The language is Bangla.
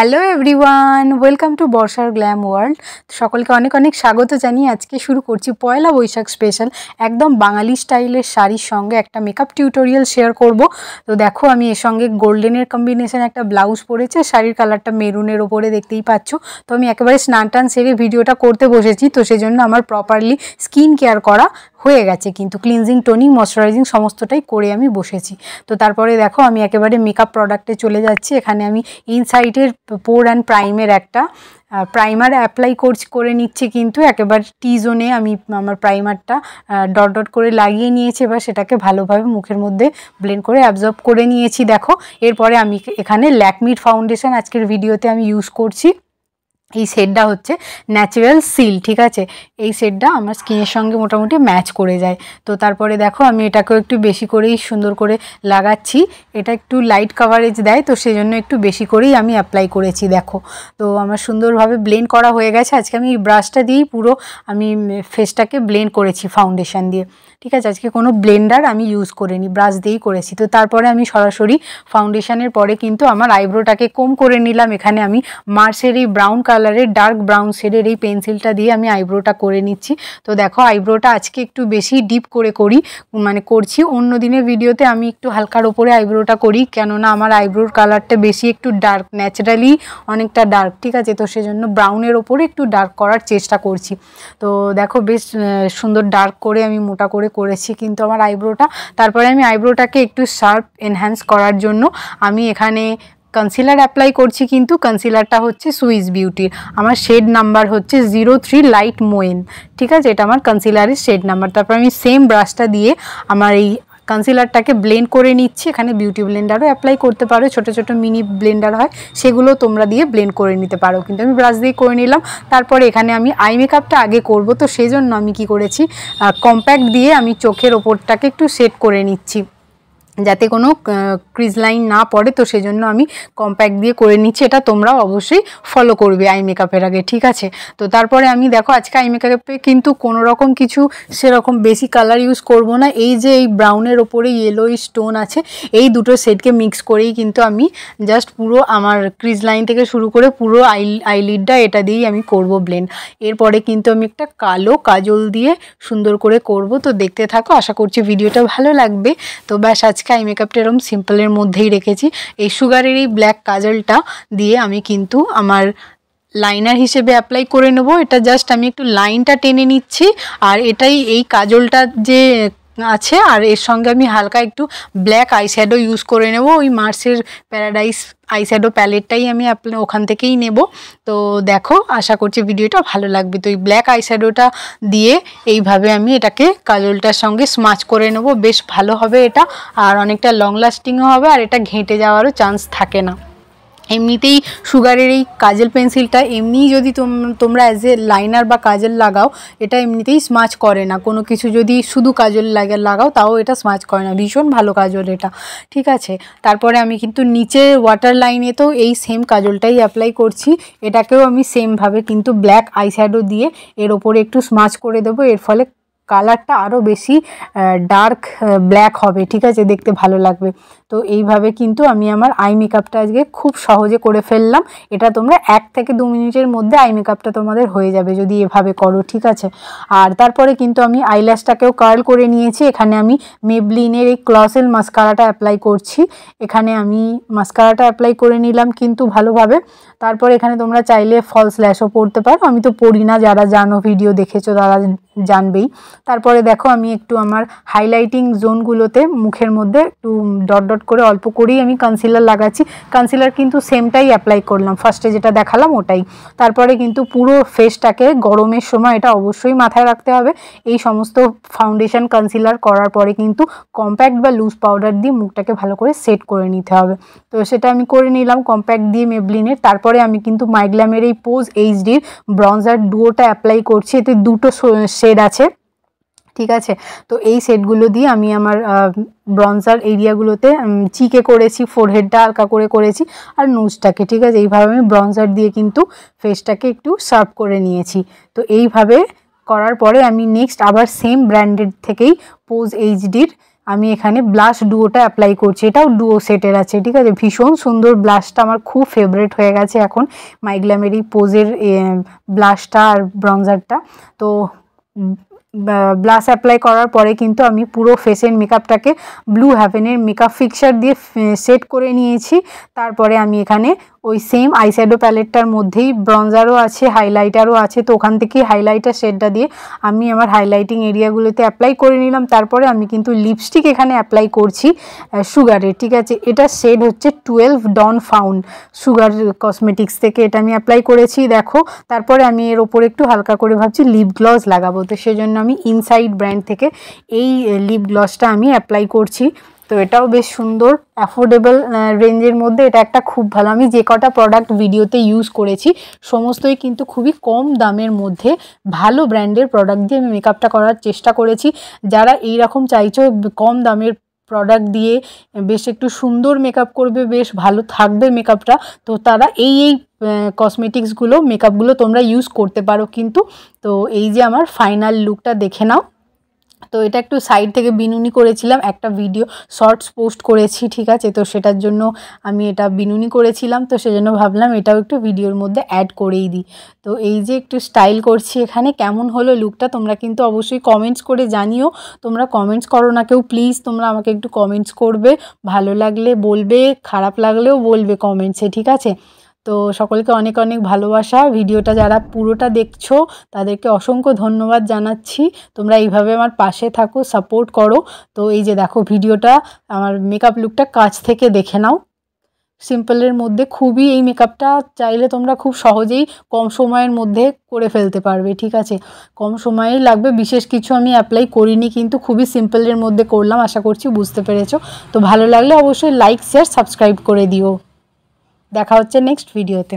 হ্যালো এভরিওয়ান ওয়েলকাম টু বর্ষার গ্ল্যাম ওয়ার্ল্ড সকলকে অনেক অনেক স্বাগত জানিয়ে আজকে শুরু করছি পয়লা বৈশাখ স্পেশাল একদম বাঙালি স্টাইলের শাড়ির সঙ্গে একটা মেকআপ টিউটোরিয়াল শেয়ার করব তো দেখো আমি এর সঙ্গে গোল্ডেনের কম্বিনেশন একটা ব্লাউজ পরেছে শাড়ির কালারটা মেরুনের ওপরে দেখতেই পাচ্ছ তো আমি একেবারে স্নান টান সেরে ভিডিওটা করতে বসেছি তো সেজন্য আমার প্রপারলি স্কিন কেয়ার করা হয়ে গেছে কিন্তু ক্লিনজিং টোনিং ময়শ্চারাইজিং সমস্তটাই করে আমি বসেছি তো তারপরে দেখো আমি একেবারে মেকআপ প্রোডাক্টে চলে যাচ্ছি এখানে আমি ইনসাইটের পোর অ্যান্ড প্রাইমের একটা প্রাইমার অ্যাপ্লাই করছি করে নিচ্ছে কিন্তু একেবারে টি জোনে আমি আমার প্রাইমারটা ডট ডট করে লাগিয়ে নিয়েছি এবার সেটাকে ভালোভাবে মুখের মধ্যে ব্লেন্ড করে অ্যাবজর্ব করে নিয়েছি দেখো এরপরে আমি এখানে ল্যাকমিট ফাউন্ডেশন আজকের ভিডিওতে আমি ইউজ করছি এই শেডটা হচ্ছে ন্যাচারাল সিল ঠিক আছে এই শেডটা আমার স্কিনের সঙ্গে মোটামুটি ম্যাচ করে যায় তো তারপরে দেখো আমি এটাকেও একটু বেশি করেই সুন্দর করে লাগাচ্ছি এটা একটু লাইট কাভারেজ দেয় তো সেজন্য একটু বেশি করেই আমি অ্যাপ্লাই করেছি দেখো তো আমার সুন্দরভাবে ব্লেন্ড করা হয়ে গেছে আজকে আমি এই ব্রাশটা দিয়েই পুরো আমি ফেসটাকে ব্লেন্ড করেছি ফাউন্ডেশন দিয়ে ঠিক আছে আজকে কোনো ব্লেন্ডার আমি ইউজ করিনি ব্রাশ দিয়েই করেছি তো তারপরে আমি সরাসরি ফাউন্ডেশনের পরে কিন্তু আমার আইব্রোটাকে কম করে নিলাম এখানে আমি মার্সের এই ব্রাউন কালার কালারের ডার্ক ব্রাউন শেডের এই পেন্সিলটা দিয়ে আমি আইব্রোটা করে নিচ্ছি তো দেখো আইব্রোটা আজকে একটু বেশি ডিপ করে করি মানে করছি অন্য দিনের ভিডিওতে আমি একটু হালকার ওপরে আইব্রোটা করি কেননা আমার আইব্রোর কালারটা বেশি একটু ডার্ক ন্যাচারালি অনেকটা ডার্ক ঠিক আছে তো সেজন্য ব্রাউনের ওপরে একটু ডার্ক করার চেষ্টা করছি তো দেখো বেশ সুন্দর ডার্ক করে আমি মোটা করে করেছি কিন্তু আমার আইব্রোটা তারপরে আমি আইব্রোটাকে একটু শার্প এনহ্যান্স করার জন্য আমি এখানে কনসিলার অ্যাপ্লাই করছি কিন্তু কনসিলারটা হচ্ছে সুইস বিউটির আমার শেড নাম্বার হচ্ছে জিরো থ্রি লাইট মোয়েন ঠিক আছে এটা আমার কনসিলারের শেড নাম্বার তারপর আমি সেম ব্রাশটা দিয়ে আমার এই কনসিলারটাকে ব্লেন্ড করে নিচ্ছি এখানে বিউটি ব্লেন্ডারও অ্যাপ্লাই করতে পারো ছোটো ছোটো মিনি ব্লেন্ডার হয় সেগুলো তোমরা দিয়ে ব্লেন্ড করে নিতে পারো কিন্তু আমি ব্রাশ দিয়ে করে নিলাম তারপরে এখানে আমি আই মেকআপটা আগে করব তো সেই জন্য আমি কি করেছি কম্প্যাক্ট দিয়ে আমি চোখের ওপরটাকে একটু সেট করে নিচ্ছি যাতে কোনো ক্রিজ লাইন না পড়ে তো সেজন্য আমি কম্প্যাক্ট দিয়ে করে নিচ্ছি এটা তোমরাও অবশ্যই ফলো করবে আই মেকআপের আগে ঠিক আছে তো তারপরে আমি দেখো আজকে আই মেকআপে কিন্তু কোনো রকম কিছু সেরকম বেশি কালার ইউজ করব না এই যে এই ব্রাউনের ওপরে ইয়েলো স্টোন আছে এই দুটো সেটকে মিক্স করেই কিন্তু আমি জাস্ট পুরো আমার ক্রিজ লাইন থেকে শুরু করে পুরো আই আইলিডটা এটা দিয়েই আমি করব ব্লেন্ড এরপরে কিন্তু আমি একটা কালো কাজল দিয়ে সুন্দর করে করব তো দেখতে থাকো আশা করছি ভিডিওটা ভালো লাগবে তো ব্যাস আজকে আজকে আই মেকআপটা এরকম সিম্পলের মধ্যেই রেখেছি এই সুগারের এই ব্ল্যাক কাজলটা দিয়ে আমি কিন্তু আমার লাইনার হিসেবে অ্যাপ্লাই করে নেব এটা জাস্ট আমি একটু লাইনটা টেনে নিচ্ছি আর এটাই এই কাজলটার যে আছে আর এর সঙ্গে আমি হালকা একটু ব্ল্যাক আইশ্যাডো ইউজ করে নেব ওই মার্সের প্যারাডাইস আইশ্যাডো প্যালেটটাই আমি ওখান থেকেই নেব তো দেখো আশা করছি ভিডিওটা ভালো লাগবে তো এই ব্ল্যাক আইশ্যাডোটা দিয়ে এইভাবে আমি এটাকে কাজলটার সঙ্গে স্মাচ করে নেব বেশ ভালো হবে এটা আর অনেকটা লং লাস্টিংও হবে আর এটা ঘেঁটে যাওয়ারও চান্স থাকে না এমনিতেই সুগারের এই কাজল পেন্সিলটা এমনি যদি তোমরা অ্যাজ এ লাইনার বা কাজল লাগাও এটা এমনিতেই স্মাচ করে না কোনো কিছু যদি শুধু কাজল লাগে লাগাও তাও এটা স্মাচ করে না ভীষণ ভালো কাজল এটা ঠিক আছে তারপরে আমি কিন্তু নিচে ওয়াটার লাইনে তো এই সেম কাজলটাই অ্যাপ্লাই করছি এটাকেও আমি সেমভাবে কিন্তু ব্ল্যাক আইশ্যাডো দিয়ে এর ওপরে একটু স্মাচ করে দেবো এর ফলে কালারটা আরও বেশি ডার্ক ব্ল্যাক হবে ঠিক আছে দেখতে ভালো লাগবে তো এইভাবে কিন্তু আমি আমার আই মেকআপটা আজকে খুব সহজে করে ফেললাম এটা তোমরা এক থেকে দু মিনিটের মধ্যে আই মেকআপটা তোমাদের হয়ে যাবে যদি এভাবে করো ঠিক আছে আর তারপরে কিন্তু আমি আইল্যাশটাকেও কার্ল করে নিয়েছি এখানে আমি মেবলিনের এই ক্লসেল মাস্কারাটা অ্যাপ্লাই করছি এখানে আমি মাস্কারাটা অ্যাপ্লাই করে নিলাম কিন্তু ভালোভাবে তারপর এখানে তোমরা চাইলে ফলস ল্যাশও পড়তে পারো আমি তো পড়ি না যারা জানো ভিডিও দেখেছো তারা জানবেই তারপরে দেখো আমি একটু আমার হাইলাইটিং জোনগুলোতে মুখের মধ্যে একটু ডট ডট করে অল্প করেই আমি কনসিলার লাগাচ্ছি কনসিলার কিন্তু সেমটাই অ্যাপ্লাই করলাম ফার্স্টে যেটা দেখালাম ওটাই তারপরে কিন্তু পুরো ফেসটাকে গরমের সময় এটা অবশ্যই মাথায় রাখতে হবে এই সমস্ত ফাউন্ডেশন কনসিলার করার পরে কিন্তু কম্প্যাক্ট বা লুজ পাউডার দিয়ে মুখটাকে ভালো করে সেট করে নিতে হবে তো সেটা আমি করে নিলাম কম্প্যাক্ট দিয়ে মেবলিনের তারপরে আমি কিন্তু মাইগ্লামের এই পোজ এইচডির ব্রঞ্জার ডুয়োটা অ্যাপ্লাই করছি এতে দুটো শেড আছে ঠিক আছে তো এই শেডগুলো দিয়ে আমি আমার ব্রঞ্জার এরিয়াগুলোতে চিকে করেছি ফোরহেডটা হালকা করে করেছি আর নোজটাকে ঠিক আছে এইভাবে আমি ব্রঞ্জার দিয়ে কিন্তু ফেসটাকে একটু সার্ভ করে নিয়েছি তো এইভাবে করার পরে আমি নেক্সট আবার সেম ব্র্যান্ডেড থেকেই পোজ এইচডির আমি এখানে ব্লাশ ডুওটা অ্যাপ্লাই করছি এটাও ডুও সেটের আছে ঠিক আছে ভীষণ সুন্দর ব্লাশটা আমার খুব ফেভারেট হয়ে গেছে এখন মাইগ্লামের এই পোজের ব্লাশটা আর ব্রঞ্জারটা তো Mm. ব্লাশ অ্যাপ্লাই করার পরে কিন্তু আমি পুরো ফেসের মেকআপটাকে ব্লু হ্যাভেনের মেকআপ ফিক্সার দিয়ে সেট করে নিয়েছি তারপরে আমি এখানে ওই সেম আইশ্যাডো প্যালেটটার মধ্যেই ব্রঞ্জারও আছে হাইলাইটারও আছে তো ওখান থেকেই হাইলাইটার শেডটা দিয়ে আমি আমার হাইলাইটিং এরিয়াগুলোতে অ্যাপ্লাই করে নিলাম তারপরে আমি কিন্তু লিপস্টিক এখানে অ্যাপ্লাই করছি সুগারের ঠিক আছে এটা শেড হচ্ছে twelve dawn found Sugar cosmetics থেকে এটা আমি অ্যাপ্লাই করেছি দেখো তারপরে আমি এর ওপরে একটু হালকা করে ভাবছি লিপ গ্লস লাগাবো তো সেজন্য আমি ইনসাইড ব্র্যান্ড থেকে এই লিপ গ্লসটা আমি অ্যাপ্লাই করছি তো এটাও বেশ সুন্দর অ্যাফোর্ডেবল রেঞ্জের মধ্যে এটা একটা খুব ভালো আমি যে কটা প্রোডাক্ট ভিডিওতে ইউজ করেছি সমস্তই কিন্তু খুবই কম দামের মধ্যে ভালো ব্র্যান্ডের প্রোডাক্ট দিয়ে আমি মেকআপটা করার চেষ্টা করেছি যারা এই রকম চাইছো কম দামের প্রোডাক্ট দিয়ে বেশ একটু সুন্দর মেকআপ করবে বেশ ভালো থাকবে মেকআপটা তো তারা এই এই কসমেটিক্সগুলো মেকআপগুলো তোমরা ইউজ করতে পারো কিন্তু তো এই যে আমার ফাইনাল লুকটা দেখে নাও তো এটা একটু সাইড থেকে বিনুনি করেছিলাম একটা ভিডিও শর্টস পোস্ট করেছি ঠিক আছে তো সেটার জন্য আমি এটা বিনুনি করেছিলাম তো সেজন্য ভাবলাম এটাও একটু ভিডিওর মধ্যে অ্যাড করেই দিই তো এই যে একটু স্টাইল করছি এখানে কেমন হলো লুকটা তোমরা কিন্তু অবশ্যই কমেন্টস করে জানিও তোমরা কমেন্টস করো না কেউ প্লিজ তোমরা আমাকে একটু কমেন্টস করবে ভালো লাগলে বলবে খারাপ লাগলেও বলবে কমেন্টসে ঠিক আছে তো সকলকে অনেক অনেক ভালোবাসা ভিডিওটা যারা পুরোটা দেখছো তাদেরকে অসংখ্য ধন্যবাদ জানাচ্ছি তোমরা এইভাবে আমার পাশে থাকো সাপোর্ট করো তো এই যে দেখো ভিডিওটা আমার মেকআপ লুকটা কাছ থেকে দেখে নাও সিম্পলের মধ্যে খুবই এই মেকআপটা চাইলে তোমরা খুব সহজেই কম সময়ের মধ্যে করে ফেলতে পারবে ঠিক আছে কম সময়েই লাগবে বিশেষ কিছু আমি অ্যাপ্লাই করিনি কিন্তু খুবই সিম্পলের মধ্যে করলাম আশা করছি বুঝতে পেরেছো তো ভালো লাগলে অবশ্যই লাইক শেয়ার সাবস্ক্রাইব করে দিও দেখা হচ্ছে নেক্সট ভিডিওতে